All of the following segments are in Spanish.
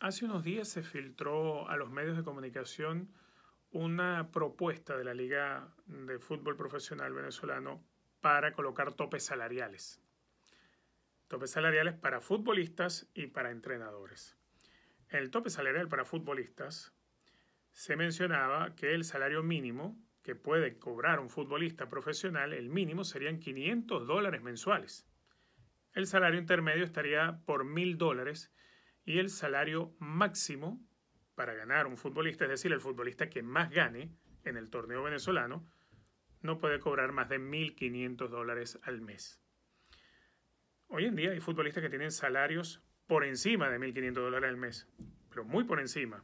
Hace unos días se filtró a los medios de comunicación una propuesta de la Liga de Fútbol Profesional Venezolano para colocar topes salariales. Topes salariales para futbolistas y para entrenadores. el tope salarial para futbolistas se mencionaba que el salario mínimo que puede cobrar un futbolista profesional, el mínimo serían 500 dólares mensuales. El salario intermedio estaría por 1000 dólares y el salario máximo para ganar un futbolista, es decir, el futbolista que más gane en el torneo venezolano, no puede cobrar más de 1.500 dólares al mes. Hoy en día hay futbolistas que tienen salarios por encima de 1.500 dólares al mes, pero muy por encima.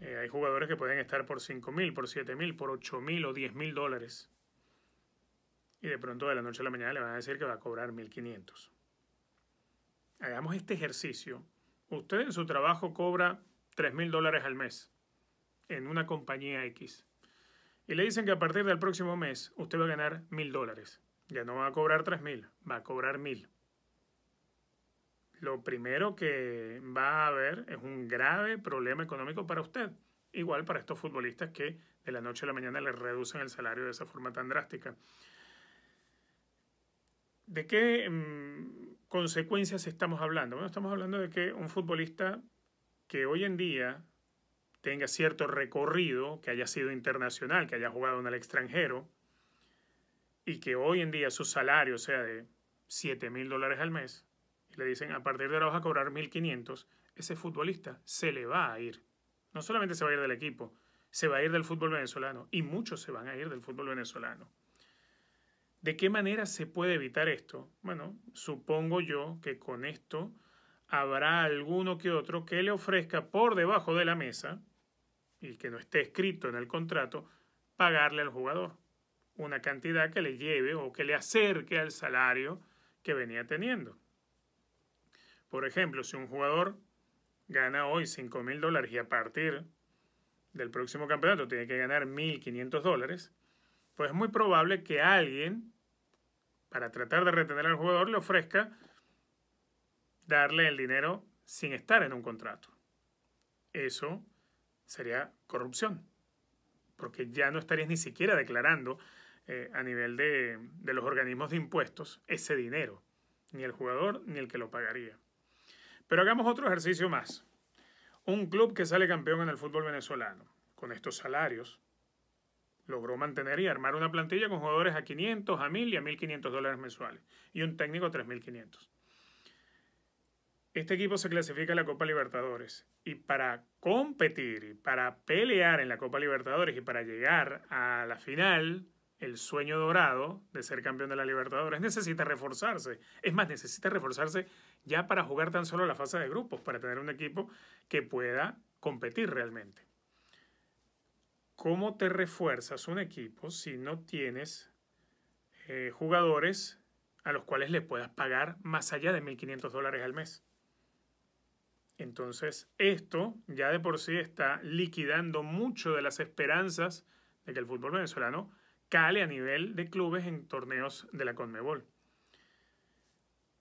Eh, hay jugadores que pueden estar por 5.000, por 7.000, por 8.000 o 10.000 dólares. Y de pronto de la noche a la mañana le van a decir que va a cobrar 1.500 hagamos este ejercicio. Usted en su trabajo cobra 3.000 mil dólares al mes en una compañía X. Y le dicen que a partir del próximo mes usted va a ganar mil dólares. Ya no va a cobrar 3.000, mil, va a cobrar mil. Lo primero que va a haber es un grave problema económico para usted. Igual para estos futbolistas que de la noche a la mañana le reducen el salario de esa forma tan drástica. ¿De qué mm, consecuencias estamos hablando? Bueno, estamos hablando de que un futbolista que hoy en día tenga cierto recorrido, que haya sido internacional, que haya jugado en el extranjero, y que hoy en día su salario sea de 7 mil dólares al mes, y le dicen a partir de ahora vas a cobrar 1.500, ese futbolista se le va a ir. No solamente se va a ir del equipo, se va a ir del fútbol venezolano, y muchos se van a ir del fútbol venezolano. ¿De qué manera se puede evitar esto? Bueno, supongo yo que con esto habrá alguno que otro que le ofrezca por debajo de la mesa, y que no esté escrito en el contrato, pagarle al jugador una cantidad que le lleve o que le acerque al salario que venía teniendo. Por ejemplo, si un jugador gana hoy 5,000 mil dólares y a partir del próximo campeonato tiene que ganar 1.500 dólares, pues es muy probable que alguien para tratar de retener al jugador, le ofrezca darle el dinero sin estar en un contrato. Eso sería corrupción, porque ya no estarías ni siquiera declarando eh, a nivel de los organismos de impuestos ese dinero, ni el jugador ni el que lo pagaría. Pero hagamos otro ejercicio más. Un club que sale campeón en el fútbol venezolano, con estos salarios, logró mantener y armar una plantilla con jugadores a 500, a 1000 y a 1500 dólares mensuales y un técnico a 3500. Este equipo se clasifica a la Copa Libertadores y para competir y para pelear en la Copa Libertadores y para llegar a la final, el sueño dorado de ser campeón de la Libertadores, necesita reforzarse. Es más, necesita reforzarse ya para jugar tan solo la fase de grupos, para tener un equipo que pueda competir realmente. ¿Cómo te refuerzas un equipo si no tienes eh, jugadores a los cuales le puedas pagar más allá de 1.500 dólares al mes? Entonces, esto ya de por sí está liquidando mucho de las esperanzas de que el fútbol venezolano cale a nivel de clubes en torneos de la Conmebol.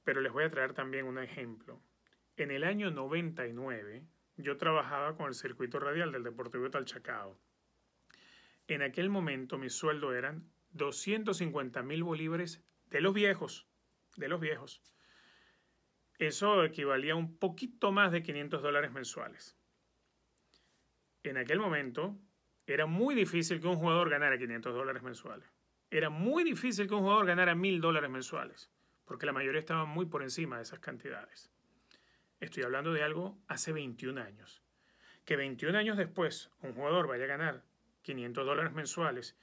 Pero les voy a traer también un ejemplo. En el año 99, yo trabajaba con el circuito radial del Deportivo Talchacao en aquel momento mi sueldo eran 250 mil bolívares de los viejos, de los viejos. Eso equivalía a un poquito más de 500 dólares mensuales. En aquel momento era muy difícil que un jugador ganara 500 dólares mensuales. Era muy difícil que un jugador ganara 1000 dólares mensuales, porque la mayoría estaba muy por encima de esas cantidades. Estoy hablando de algo hace 21 años. Que 21 años después un jugador vaya a ganar 500 dólares mensuales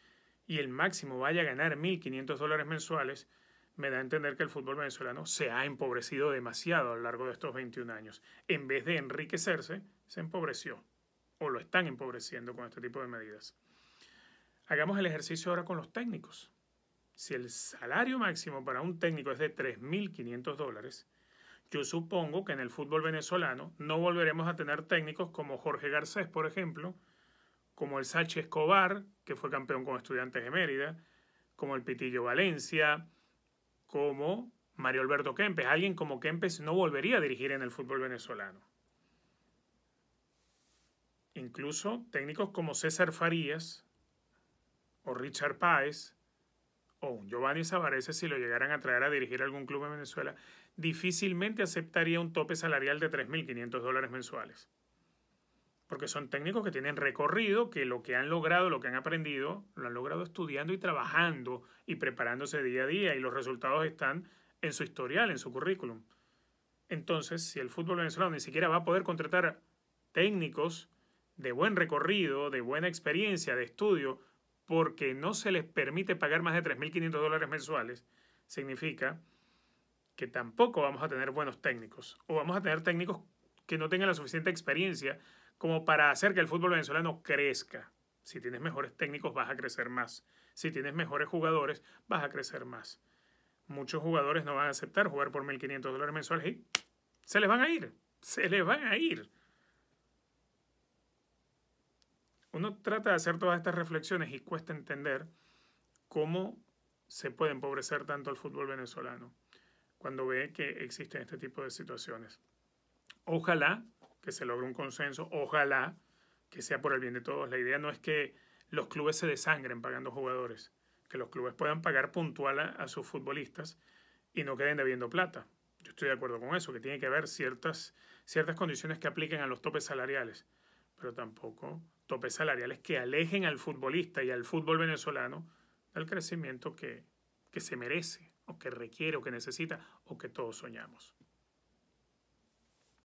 y el máximo vaya a ganar 1.500 dólares mensuales, me da a entender que el fútbol venezolano se ha empobrecido demasiado a lo largo de estos 21 años. En vez de enriquecerse, se empobreció o lo están empobreciendo con este tipo de medidas. Hagamos el ejercicio ahora con los técnicos. Si el salario máximo para un técnico es de 3.500 dólares, yo supongo que en el fútbol venezolano no volveremos a tener técnicos como Jorge Garcés, por ejemplo, como el Sachi Escobar, que fue campeón con Estudiantes de Mérida, como el Pitillo Valencia, como Mario Alberto Kempes. Alguien como Kempes no volvería a dirigir en el fútbol venezolano. Incluso técnicos como César Farías o Richard Páez o Giovanni Savarese, si lo llegaran a traer a dirigir algún club en Venezuela, difícilmente aceptaría un tope salarial de 3.500 dólares mensuales porque son técnicos que tienen recorrido, que lo que han logrado, lo que han aprendido, lo han logrado estudiando y trabajando y preparándose día a día y los resultados están en su historial, en su currículum. Entonces, si el fútbol venezolano ni siquiera va a poder contratar técnicos de buen recorrido, de buena experiencia, de estudio, porque no se les permite pagar más de 3.500 dólares mensuales, significa que tampoco vamos a tener buenos técnicos o vamos a tener técnicos que no tengan la suficiente experiencia como para hacer que el fútbol venezolano crezca. Si tienes mejores técnicos vas a crecer más. Si tienes mejores jugadores vas a crecer más. Muchos jugadores no van a aceptar jugar por 1.500 dólares mensuales y se les van a ir. Se les van a ir. Uno trata de hacer todas estas reflexiones y cuesta entender cómo se puede empobrecer tanto el fútbol venezolano cuando ve que existen este tipo de situaciones. Ojalá que se logre un consenso. Ojalá que sea por el bien de todos. La idea no es que los clubes se desangren pagando jugadores, que los clubes puedan pagar puntual a, sus futbolistas y no queden debiendo plata. Yo estoy de acuerdo con eso, que tiene que haber ciertas, ciertas condiciones que apliquen a los topes salariales, pero tampoco topes salariales que alejen al futbolista y al fútbol venezolano del crecimiento que, que se merece o que requiere o que necesita o que todos soñamos.